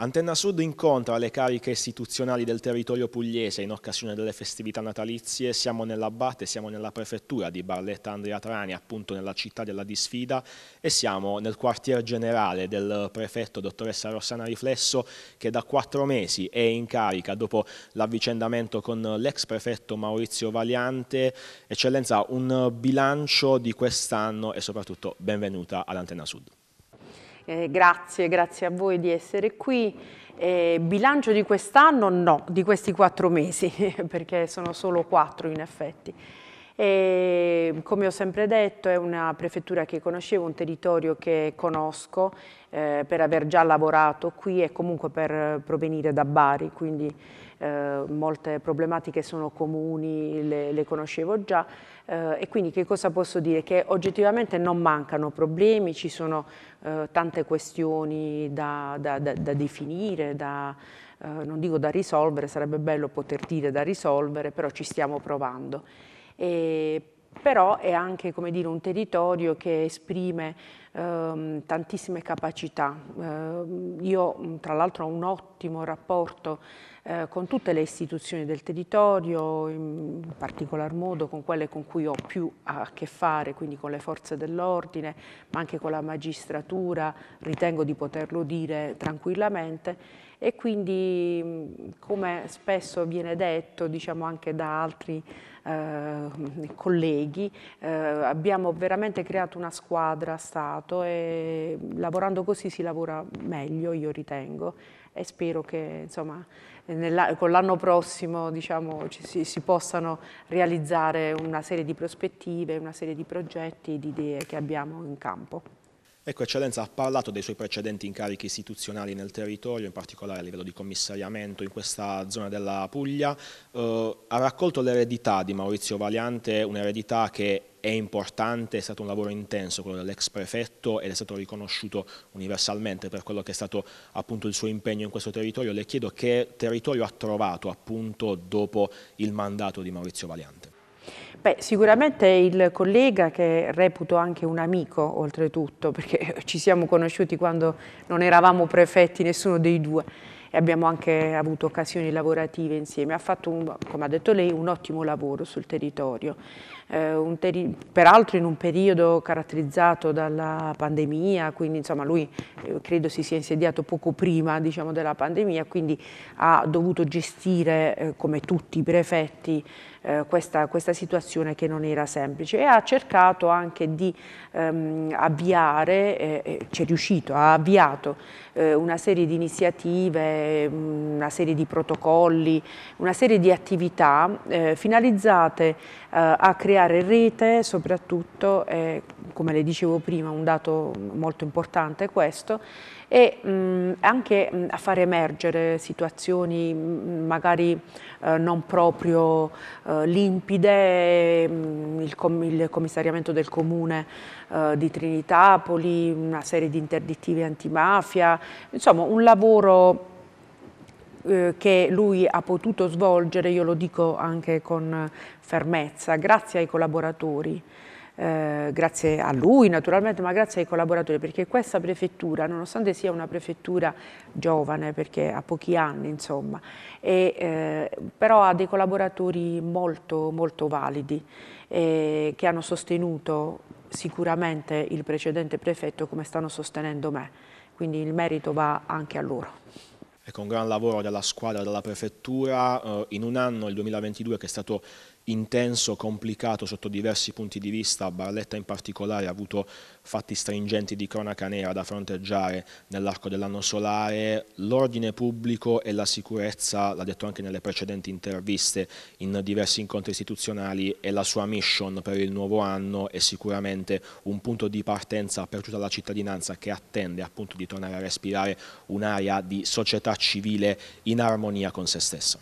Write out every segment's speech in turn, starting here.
Antenna Sud incontra le cariche istituzionali del territorio pugliese in occasione delle festività natalizie. Siamo nell'Abbate, siamo nella prefettura di Barletta Andrea Trani, appunto nella città della disfida e siamo nel quartier generale del prefetto dottoressa Rossana Riflesso che da quattro mesi è in carica dopo l'avvicendamento con l'ex prefetto Maurizio Valiante. Eccellenza, un bilancio di quest'anno e soprattutto benvenuta all'Antenna Sud. Eh, grazie, grazie a voi di essere qui. Eh, bilancio di quest'anno no, di questi quattro mesi, perché sono solo quattro in effetti. E, come ho sempre detto è una prefettura che conoscevo, un territorio che conosco eh, per aver già lavorato qui e comunque per provenire da Bari, quindi eh, molte problematiche sono comuni, le, le conoscevo già eh, e quindi che cosa posso dire? Che oggettivamente non mancano problemi, ci sono eh, tante questioni da, da, da, da definire, da... Eh, non dico da risolvere, sarebbe bello poter dire da risolvere, però ci stiamo provando e, però è anche dire, un territorio che esprime ehm, tantissime capacità. Eh, io tra l'altro ho un ottimo rapporto eh, con tutte le istituzioni del territorio, in particolar modo con quelle con cui ho più a che fare, quindi con le forze dell'ordine, ma anche con la magistratura, ritengo di poterlo dire tranquillamente e quindi mm, come spesso viene detto diciamo anche da altri eh, colleghi eh, abbiamo veramente creato una squadra Stato e lavorando così si lavora meglio io ritengo e spero che insomma, con l'anno prossimo diciamo, ci, si, si, possano realizzare una serie di prospettive, una serie di progetti, di idee che abbiamo in campo. Ecco, Eccellenza ha parlato dei suoi precedenti incarichi istituzionali nel territorio, in particolare a livello di commissariamento in questa zona della Puglia. Eh, ha raccolto l'eredità di Maurizio Valiante, un'eredità che è importante, è stato un lavoro intenso quello dell'ex prefetto ed è stato riconosciuto universalmente per quello che è stato appunto il suo impegno in questo territorio. Le chiedo che territorio ha trovato appunto dopo il mandato di Maurizio Valiante. Beh, sicuramente il collega che reputo anche un amico oltretutto, perché ci siamo conosciuti quando non eravamo prefetti nessuno dei due e abbiamo anche avuto occasioni lavorative insieme. Ha fatto, un, come ha detto lei, un ottimo lavoro sul territorio, eh, teri peraltro in un periodo caratterizzato dalla pandemia, quindi insomma lui eh, credo si sia insediato poco prima diciamo, della pandemia, quindi ha dovuto gestire eh, come tutti i prefetti eh, questa, questa, situazione che non era semplice e ha cercato anche di ehm, avviare, eh, eh, ci è riuscito, ha avviato una serie di iniziative una serie di protocolli, una serie di attività eh, finalizzate eh, a creare rete soprattutto, eh, come le dicevo prima, un dato molto importante è questo, e mh, mm, anche mh, mm, a far emergere situazioni mh, mm, magari eh, non proprio eh, limpide, il, com il, commissariamento del comune di Trinitapoli, una serie di interdittive antimafia, insomma un lavoro eh, che lui ha potuto svolgere, io lo dico anche con fermezza, grazie ai collaboratori. Eh, grazie a lui naturalmente, ma grazie ai collaboratori, perché questa prefettura, nonostante sia una prefettura giovane, perché ha pochi anni insomma, e, eh, però ha dei collaboratori molto, molto validi eh, che hanno sostenuto sicuramente il precedente prefetto come stanno sostenendo me, quindi il merito va anche a loro. Ecco, un gran lavoro della squadra, della prefettura, eh, in un anno, il 2022, che è stato intenso, complicato sotto diversi punti di vista, Barletta in particolare ha avuto fatti stringenti di cronaca nera da fronteggiare nell'arco dell'anno solare, l'ordine pubblico e la sicurezza, l'ha detto anche nelle precedenti interviste in diversi incontri istituzionali, è la sua mission per il nuovo anno e sicuramente un punto di partenza per tutta la cittadinanza che attende appunto di tornare a respirare un'area di società civile in armonia con se stessa.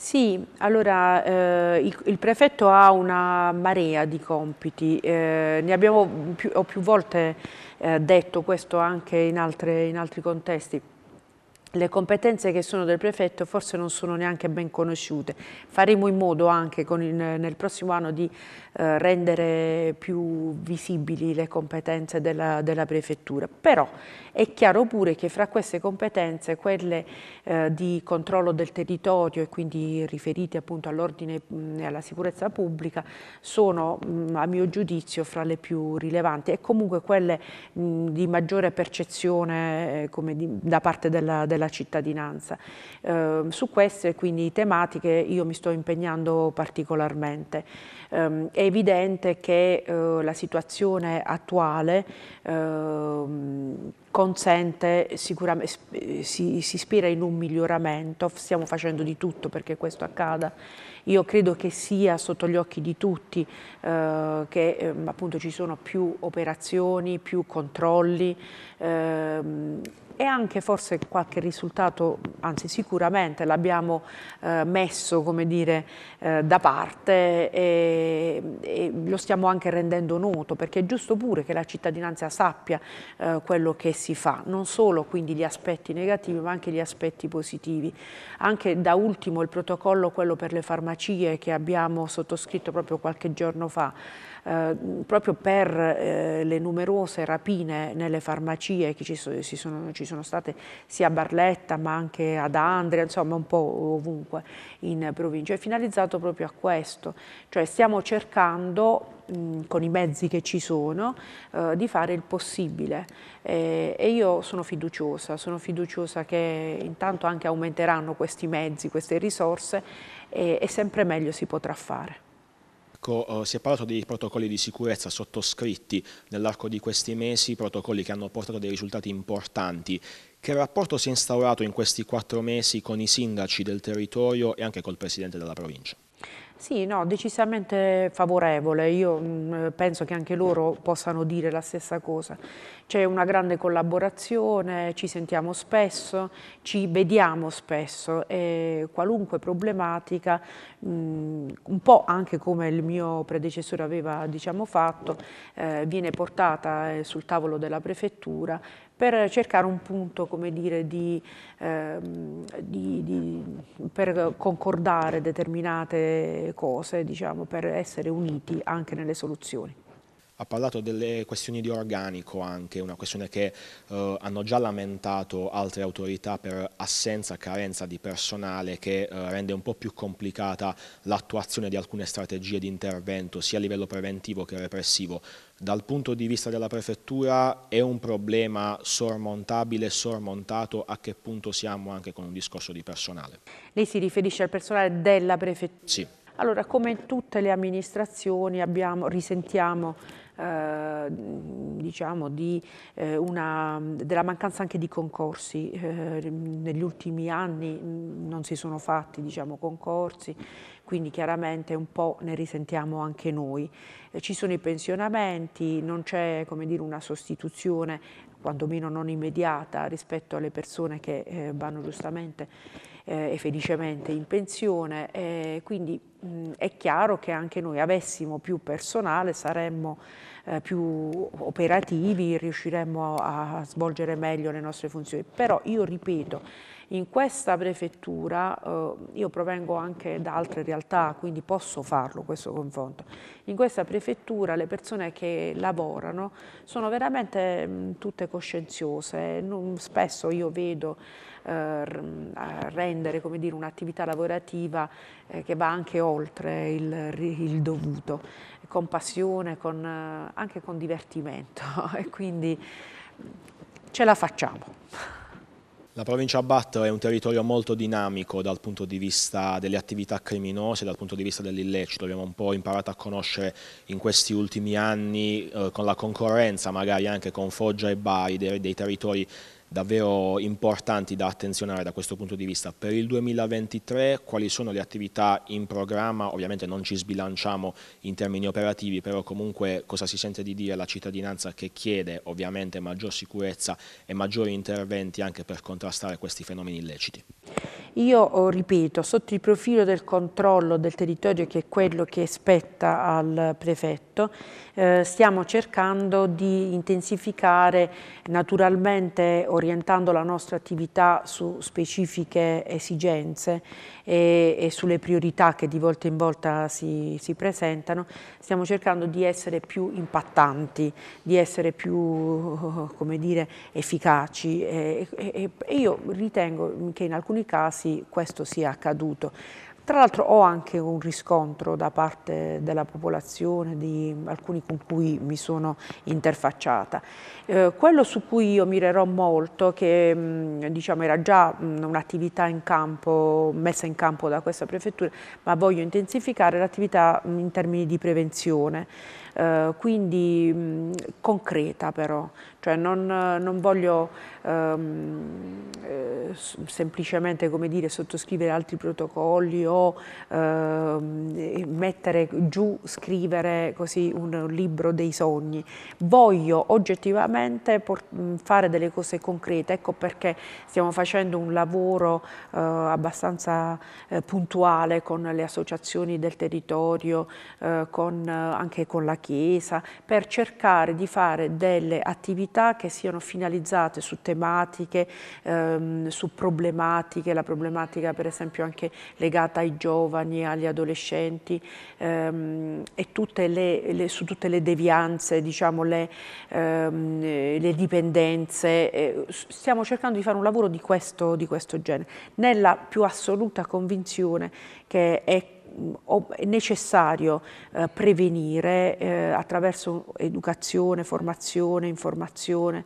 Sì, allora eh, il, il, prefetto ha una marea di compiti, eh, ne abbiamo più, ho più volte eh, detto questo anche in, altre, in altri contesti le competenze che sono del prefetto forse non sono neanche ben conosciute. Faremo in modo anche il, nel prossimo anno di eh, rendere più visibili le competenze della, della, prefettura, però è chiaro pure che fra queste competenze quelle eh, di controllo del territorio e quindi riferite appunto all'ordine e alla sicurezza pubblica sono mh, a mio giudizio fra le più rilevanti e comunque quelle mh, di maggiore percezione eh, di, da parte della, della della cittadinanza. Eh, su queste quindi tematiche io mi sto impegnando particolarmente. Eh, è evidente che eh, la situazione attuale ehm, consente sicuramente, eh, si, si, ispira in un miglioramento, stiamo facendo di tutto perché questo accada. Io credo che sia sotto gli occhi di tutti eh, che eh, appunto ci sono più operazioni, più controlli, eh, e anche forse qualche risultato, anzi sicuramente l'abbiamo eh, messo come dire, eh, da parte e, e, lo stiamo anche rendendo noto perché è giusto pure che la cittadinanza sappia eh, quello che si fa, non solo quindi gli aspetti negativi ma anche gli aspetti positivi. Anche da ultimo il protocollo, quello per le farmacie che abbiamo sottoscritto proprio qualche giorno fa, eh, proprio per eh, le numerose rapine nelle farmacie che ci sono, ci sono sono state sia a Barletta ma anche ad Andria, insomma un po' ovunque in provincia. È finalizzato proprio a questo, cioè stiamo cercando con i mezzi che ci sono, eh, di fare il possibile. Eh, e io sono fiduciosa, sono fiduciosa che intanto anche aumenteranno questi mezzi, queste risorse e, e sempre meglio si potrà fare ecco, eh, si è parlato dei protocolli di sicurezza sottoscritti nell'arco di questi mesi, protocolli che hanno portato dei risultati importanti. Che rapporto si è instaurato in questi quattro mesi con i sindaci del territorio e anche col Presidente della provincia? Sì, no, decisamente favorevole. Io mh, mm, penso che anche loro possano dire la stessa cosa. C'è una grande collaborazione, ci sentiamo spesso, ci vediamo spesso e qualunque problematica, mh, mm, un po' anche come il mio predecessore aveva diciamo, fatto, eh, viene portata eh, sul tavolo della prefettura per cercare un punto come dire, di, ehm, di, di, per concordare determinate cose, diciamo, per essere uniti anche nelle soluzioni ha parlato delle questioni di organico anche, una questione che eh, hanno già lamentato altre autorità per assenza, carenza di personale che eh, rende un po' più complicata l'attuazione di alcune strategie di intervento sia a livello preventivo che repressivo. Dal punto di vista della prefettura è un problema sormontabile, sormontato, a che punto siamo anche con un discorso di personale? Lei si riferisce al personale della prefettura? Sì. Allora, come tutte le amministrazioni abbiamo, risentiamo eh, diciamo di, eh, una, della mancanza anche di concorsi. Eh, negli ultimi anni mm, non si sono fatti diciamo, concorsi, quindi chiaramente un po' ne risentiamo anche noi. Eh, ci sono i pensionamenti, non c'è una sostituzione, quantomeno non immediata, rispetto alle persone che eh, vanno giustamente eh, e felicemente in pensione, quindi mh, è chiaro che anche noi avessimo più personale saremmo eh, più operativi, riusciremmo a, a svolgere meglio le nostre funzioni. Però io ripeto, in questa prefettura, eh, io provengo anche da altre realtà, quindi posso farlo questo confronto, in questa prefettura le persone che lavorano sono veramente mh, tutte coscienziose, non, spesso io vedo eh, rendere un'attività lavorativa eh, che va anche oltre il, il dovuto, con passione, con, eh, anche con divertimento e quindi mm, ce la facciamo. La provincia Abat è un territorio molto dinamico dal punto di vista delle attività criminose, dal punto di vista dell'illecito, abbiamo un po' imparato a conoscere in questi ultimi anni eh, con la concorrenza magari anche con Foggia e Bari dei, dei territori davvero importanti da attenzionare da questo punto di vista. Per il 2023 quali sono le attività in programma? Ovviamente non ci sbilanciamo in termini operativi, però comunque cosa si sente di dire la cittadinanza che chiede ovviamente maggior sicurezza e maggiori interventi anche per contrastare questi fenomeni illeciti? Io oh, ripeto, sotto il profilo del controllo del territorio che è quello che spetta al prefetto, eh, stiamo cercando di intensificare naturalmente o orientando la nostra attività su specifiche esigenze e, e sulle priorità che di volta in volta si, si, presentano, stiamo cercando di essere più impattanti, di essere più dire, efficaci e, e, e io ritengo che in alcuni casi questo sia accaduto. Tra l'altro ho anche un riscontro da parte della popolazione, di alcuni con cui mi sono interfacciata. Eh, quello su cui io mirerò molto, che mh, mm, diciamo era già mm, un'attività in campo, messa in campo da questa prefettura, ma voglio intensificare l'attività mm, in termini di prevenzione. Eh, quindi mh, mm, concreta però, cioè non, non voglio ehm, eh, semplicemente come dire, sottoscrivere altri protocolli o ehm, mettere giù, scrivere così un libro dei sogni, voglio oggettivamente mm, fare delle cose concrete, ecco perché stiamo facendo un lavoro eh, abbastanza eh, puntuale con le associazioni del territorio, eh, con, anche con la Chiesa, Chiesa per cercare di fare delle attività che siano finalizzate su tematiche, ehm, su problematiche, la problematica per esempio anche legata ai giovani, agli adolescenti ehm, e tutte le, le, su tutte le devianze, diciamo, le, ehm, le dipendenze. stiamo cercando di fare un lavoro di questo, di questo genere, nella più assoluta convinzione che è è necessario eh, prevenire eh, attraverso educazione, formazione, informazione.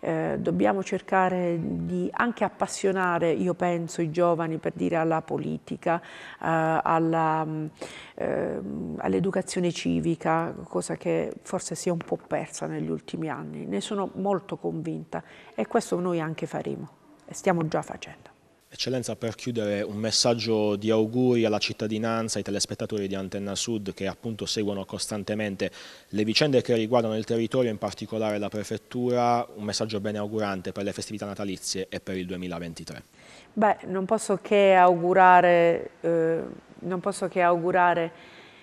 Eh, dobbiamo cercare di anche appassionare, io penso, i giovani per dire alla politica, eh, mm, ehm, all'educazione all civica, cosa che forse si è un po' persa negli ultimi anni. Ne sono molto convinta e questo noi anche faremo e stiamo già facendo. Eccellenza, per chiudere un messaggio di auguri alla cittadinanza, ai telespettatori di Antenna Sud che appunto seguono costantemente le vicende che riguardano il territorio, in particolare la prefettura, un messaggio beneaugurante per le festività natalizie e per il 2023. Beh, non posso che augurare, eh, posso che augurare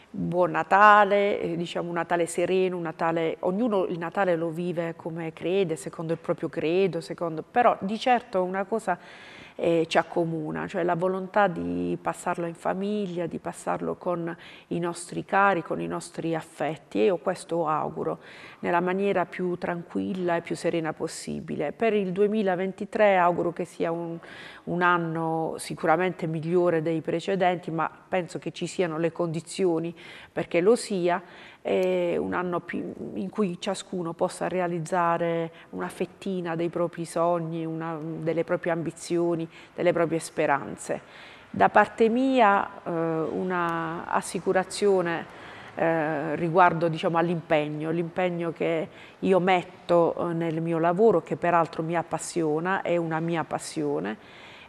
buon Natale, eh, diciamo un Natale sereno, un Natale, ognuno il Natale lo vive come crede, secondo il proprio credo, secondo, però di certo una cosa eh, ci accomuna, cioè la volontà di passarlo in famiglia, di passarlo con i nostri cari, con i nostri affetti e io questo auguro nella maniera più tranquilla e più serena possibile. Per il 2023 auguro che sia un, un anno sicuramente migliore dei precedenti, ma penso che ci siano le condizioni perché lo sia e un anno in cui ciascuno possa realizzare una fettina dei propri sogni, una, delle proprie ambizioni, delle proprie speranze. Da parte mia eh, una assicurazione eh, riguardo diciamo, all'impegno, l'impegno che io metto eh, nel mio lavoro che peraltro mi appassiona, è una mia passione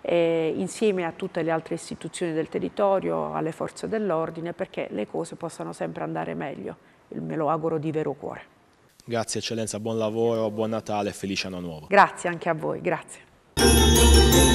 eh, insieme a tutte le altre istituzioni del territorio, alle forze dell'ordine, perché le cose possano sempre andare meglio. Me lo auguro di vero cuore. Grazie Eccellenza, buon lavoro, buon Natale e felice anno nuovo. Grazie anche a voi, grazie.